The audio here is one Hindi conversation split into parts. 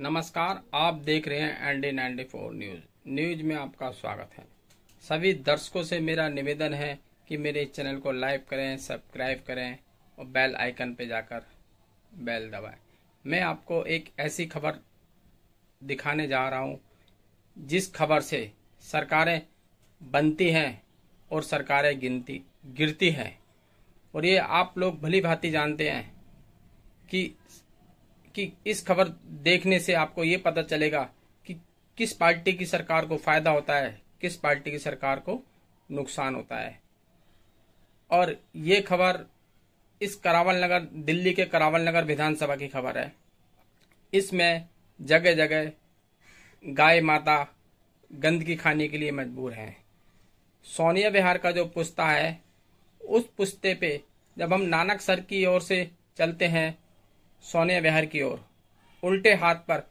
नमस्कार आप देख रहे हैं N D ninety four news news में आपका स्वागत है सभी दर्शकों से मेरा निवेदन है कि मेरे चैनल को लाइक करें सब्सक्राइब करें और बेल आइकन पर जाकर बेल दबाएं मैं आपको एक ऐसी खबर दिखाने जा रहा हूं जिस खबर से सरकारें बनती हैं और सरकारें गिनती गिरती हैं और ये आप लोग भली भांति जानते हैं कि कि इस खबर देखने से आपको ये पता चलेगा कि किस पार्टी की सरकार को फायदा होता है किस पार्टी की सरकार को नुकसान होता है और ये खबर इस करावल नगर दिल्ली के करावल नगर विधानसभा की खबर है इसमें जगह जगह गाय माता गंदगी खाने के लिए मजबूर हैं सोनिया बिहार का जो पुस्ता है उस पुस्ते पे जब हम नानक सर की ओर से चलते हैं सोनिया बिहार की ओर उल्टे हाथ पर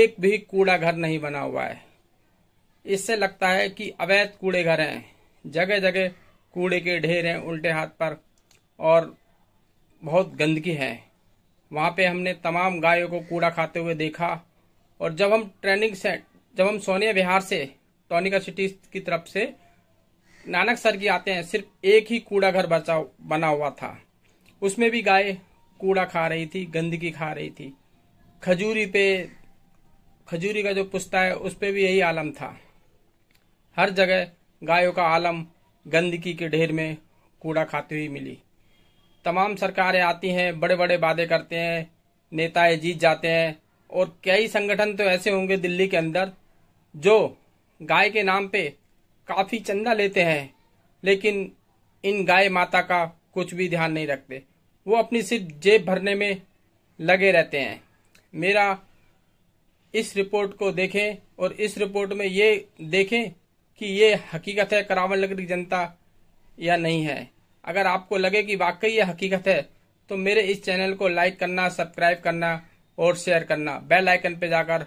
एक भी कूड़ा घर नहीं बना हुआ है इससे लगता है कि अवैध कूड़े घर हैं जगह जगह कूड़े के ढेर हैं उल्टे हाथ पर और बहुत गंदगी है वहाँ पे हमने तमाम गायों को कूड़ा खाते हुए देखा और जब हम ट्रेनिंग से जब हम सोनिया बिहार से टोनिका सिटी की तरफ से नानक सर की आते हैं सिर्फ एक ही कूड़ा घर बचा बना हुआ था उसमें भी गाय कूड़ा खा रही थी गंदगी खा रही थी खजूरी पे खजूरी का जो पुस्ता है उस पर भी यही आलम था हर जगह गायों का आलम गंदगी के ढेर में कूड़ा खाती हुई मिली तमाम सरकारें आती हैं बड़े बड़े वादे करते हैं नेताएं जीत जाते हैं और कई संगठन तो ऐसे होंगे दिल्ली के अंदर जो गाय के नाम पे काफ़ी चंदा लेते हैं लेकिन इन गाय माता का कुछ भी ध्यान नहीं रखते वो अपनी सिर्फ जेब भरने में लगे रहते हैं मेरा इस रिपोर्ट को देखें और इस रिपोर्ट में ये देखें कि ये हकीकत है करावल नगर की जनता या नहीं है अगर आपको लगे कि वाकई ये हकीकत है तो मेरे इस चैनल को लाइक करना सब्सक्राइब करना और शेयर करना बेल आइकन पे जाकर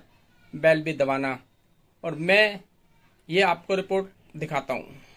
बेल भी दबाना और मैं ये आपको रिपोर्ट दिखाता हूँ